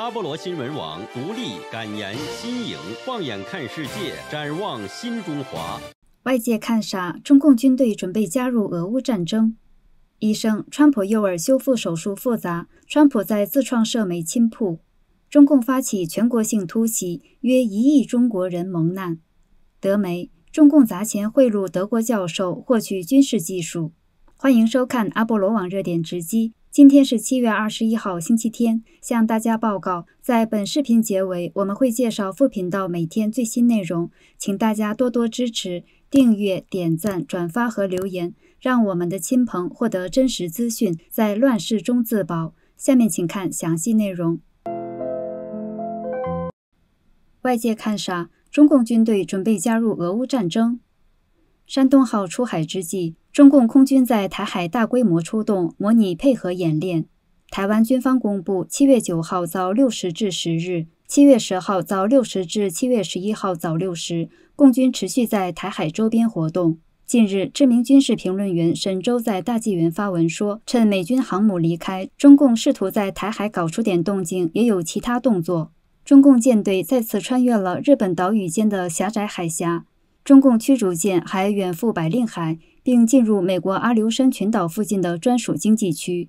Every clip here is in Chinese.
阿波罗新闻网独立、感言、新颖，放眼看世界，展望新中华。外界看啥？中共军队准备加入俄乌战争？医生，川普右耳修复手术复杂。川普在自创社媒“亲铺”。中共发起全国性突袭，约一亿中国人蒙难。德媒，中共砸钱贿赂德国教授，获取军事技术。欢迎收看阿波罗网热点直击。今天是七月二十一号，星期天。向大家报告，在本视频结尾，我们会介绍副频道每天最新内容，请大家多多支持、订阅、点赞、转发和留言，让我们的亲朋获得真实资讯，在乱世中自保。下面请看详细内容。外界看傻，中共军队准备加入俄乌战争。山东号出海之际。中共空军在台海大规模出动，模拟配合演练。台湾军方公布，七月九号早六时至十日，七月十号早六时至七月十一号早六时，共军持续在台海周边活动。近日，知名军事评论员沈周在大纪元发文说：“趁美军航母离开，中共试图在台海搞出点动静，也有其他动作。中共舰队再次穿越了日本岛屿间的狭窄海峡，中共驱逐舰还远赴百令海。”并进入美国阿留申群岛附近的专属经济区。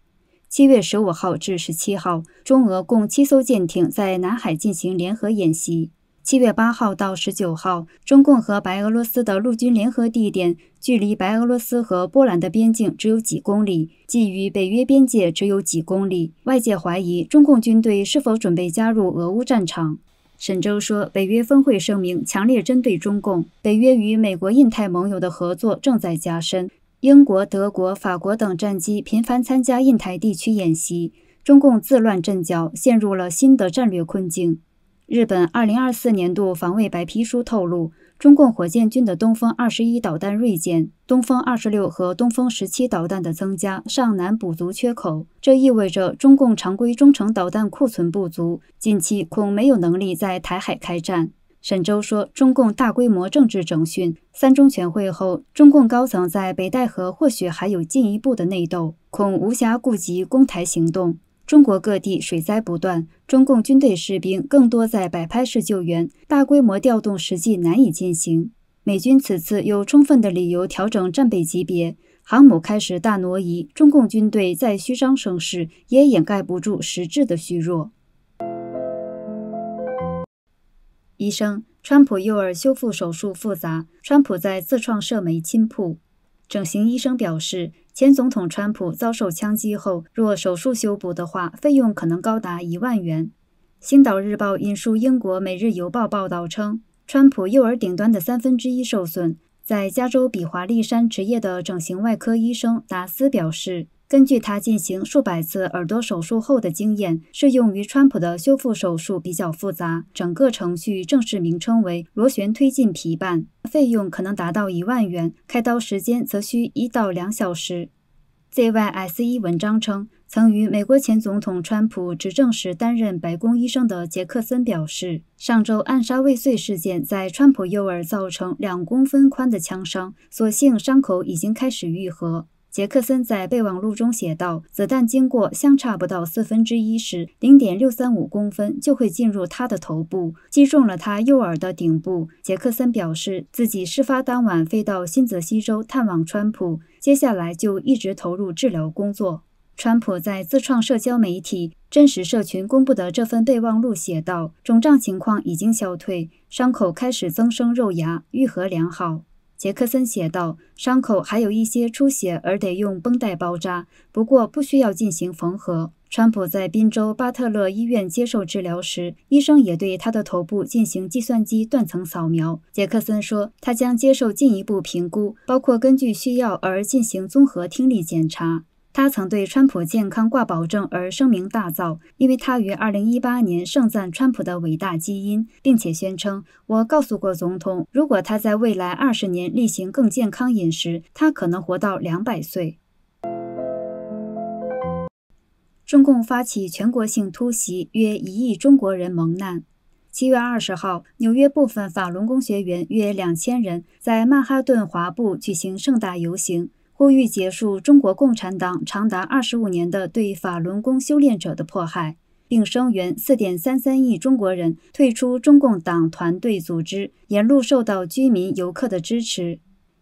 七月十五号至十七号，中俄共七艘舰艇在南海进行联合演习。七月八号到十九号，中共和白俄罗斯的陆军联合地点距离白俄罗斯和波兰的边境只有几公里，即与北约边界只有几公里。外界怀疑中共军队是否准备加入俄乌战场。沈周说，北约峰会声明强烈针对中共。北约与美国、印太盟友的合作正在加深。英国、德国、法国等战机频繁参加印太地区演习，中共自乱阵脚，陷入了新的战略困境。日本二零二四年度防卫白皮书透露。中共火箭军的东风二十一导弹锐减，东风二十六和东风十七导弹的增加尚难补足缺口，这意味着中共常规中程导弹库存不足，近期恐没有能力在台海开战。沈周说，中共大规模政治整训，三中全会后，中共高层在北戴河或许还有进一步的内斗，恐无暇顾及攻台行动。中国各地水灾不断，中共军队士兵更多在摆拍式救援，大规模调动实际难以进行。美军此次有充分的理由调整战备级别，航母开始大挪移。中共军队再虚张声势，也掩盖不住实质的虚弱。医生，川普右耳修复手术复杂，川普在自创社媒亲铺。整形医生表示。前总统川普遭受枪击后，若手术修补的话，费用可能高达一万元。《星岛日报》引述英国《每日邮报》报道称，川普右耳顶端的三分之一受损。在加州比华利山执业的整形外科医生达斯表示。根据他进行数百次耳朵手术后的经验，适用于川普的修复手术比较复杂。整个程序正式名称为螺旋推进皮瓣，费用可能达到一万元，开刀时间则需一到两小时。ZYS e 文章称，曾于美国前总统川普执政时担任白宫医生的杰克森表示，上周暗杀未遂事件在川普右耳造成两公分宽的枪伤，所幸伤口已经开始愈合。杰克森在备忘录中写道：“子弹经过相差不到四分之一时，零点六三五公分就会进入他的头部，击中了他右耳的顶部。”杰克森表示，自己事发当晚飞到新泽西州探望川普，接下来就一直投入治疗工作。川普在自创社交媒体真实社群公布的这份备忘录写道：“肿胀情况已经消退，伤口开始增生肉芽，愈合良好。”杰克森写道：“伤口还有一些出血，而得用绷带包扎，不过不需要进行缝合。”川普在宾州巴特勒医院接受治疗时，医生也对他的头部进行计算机断层扫描。杰克森说，他将接受进一步评估，包括根据需要而进行综合听力检查。他曾对川普健康挂保证而声名大噪，因为他于二零一八年盛赞川普的伟大基因，并且宣称：“我告诉过总统，如果他在未来二十年例行更健康饮食，他可能活到两百岁。”中共发起全国性突袭，约一亿中国人蒙难。七月二十号，纽约部分法轮功学员约两千人在曼哈顿华埠举行盛大游行。呼吁结束中国共产党长达二十五年的对法轮功修炼者的迫害，并声援四点三三亿中国人退出中共党团队组织。沿路受到居民游客的支持。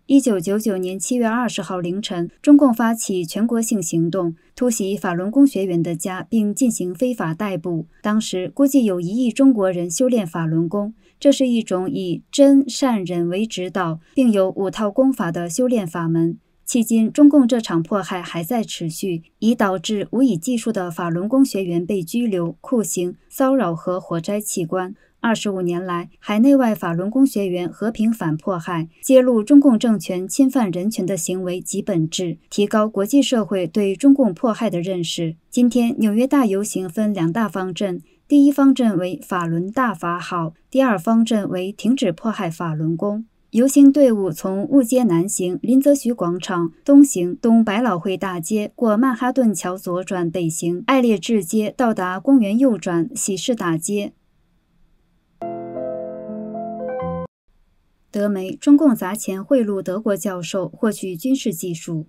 一九九九年七月二十号凌晨，中共发起全国性行动，突袭法轮功学员的家，并进行非法逮捕。当时估计有一亿中国人修炼法轮功，这是一种以真善忍为指导，并有五套功法的修炼法门。迄今，中共这场迫害还在持续，已导致无以计数的法轮功学员被拘留、酷刑、骚扰和火灾器官。二十五年来，海内外法轮功学员和平反迫害，揭露中共政权侵犯人权的行为及本质，提高国际社会对中共迫害的认识。今天，纽约大游行分两大方阵：第一方阵为“法轮大法好”，第二方阵为“停止迫害法轮功”。游行队伍从雾街南行，林则徐广场东行，东百老汇大街过曼哈顿桥左转北行，爱丽治街到达公园右转喜事大街。德媒：中共砸钱贿赂德国教授获取军事技术。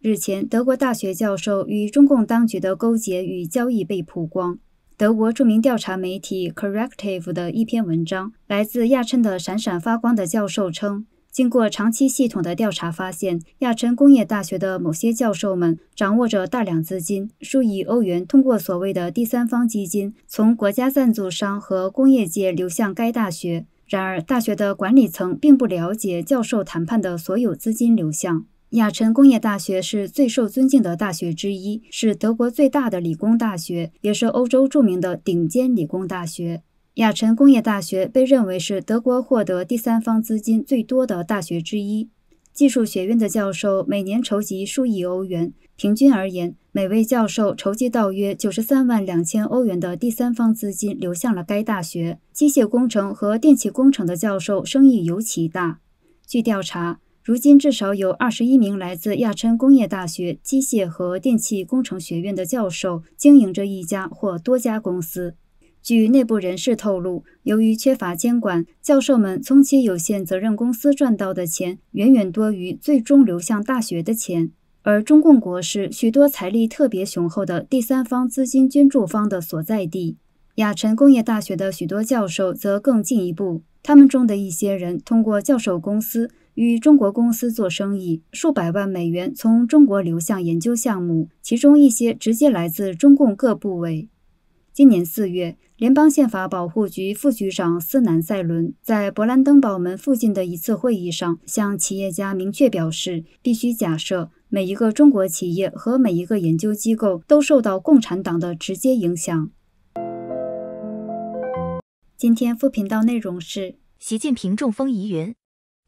日前，德国大学教授与中共当局的勾结与交易被曝光。德国著名调查媒体 Corrective 的一篇文章，来自亚琛的闪闪发光的教授称，经过长期系统的调查，发现亚琛工业大学的某些教授们掌握着大量资金，数亿欧元通过所谓的第三方基金，从国家赞助商和工业界流向该大学。然而，大学的管理层并不了解教授谈判的所有资金流向。雅琛工业大学是最受尊敬的大学之一，是德国最大的理工大学，也是欧洲著名的顶尖理工大学。雅琛工业大学被认为是德国获得第三方资金最多的大学之一。技术学院的教授每年筹集数亿欧元，平均而言，每位教授筹集到约九十三万两千欧元的第三方资金流向了该大学。机械工程和电气工程的教授生意尤其大。据调查。如今，至少有二十一名来自亚琛工业大学机械和电气工程学院的教授经营着一家或多家公司。据内部人士透露，由于缺乏监管，教授们从其有限责任公司赚到的钱远远多于最终流向大学的钱。而中共国是许多财力特别雄厚的第三方资金捐助方的所在地。亚琛工业大学的许多教授则更进一步，他们中的一些人通过教授公司。与中国公司做生意，数百万美元从中国流向研究项目，其中一些直接来自中共各部委。今年四月，联邦宪法保护局副局长斯南塞伦在勃兰登堡门附近的一次会议上，向企业家明确表示，必须假设每一个中国企业和每一个研究机构都受到共产党的直接影响。今天副频道内容是习近平中风疑云。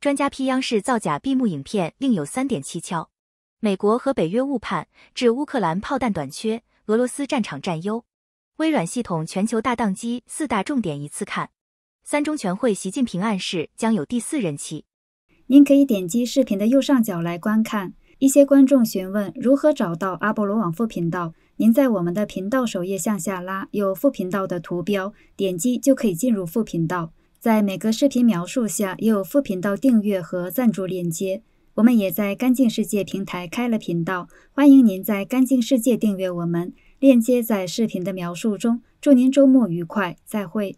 专家批央视造假，闭幕影片另有三点蹊跷。美国和北约误判，致乌克兰炮弹短缺，俄罗斯战场占优。微软系统全球大宕机，四大重点一次看。三中全会，习近平暗示将有第四任期。您可以点击视频的右上角来观看。一些观众询问如何找到阿波罗网复频道，您在我们的频道首页向下拉，有副频道的图标，点击就可以进入副频道。在每个视频描述下也有副频道订阅和赞助链接。我们也在干净世界平台开了频道，欢迎您在干净世界订阅我们，链接在视频的描述中。祝您周末愉快，再会。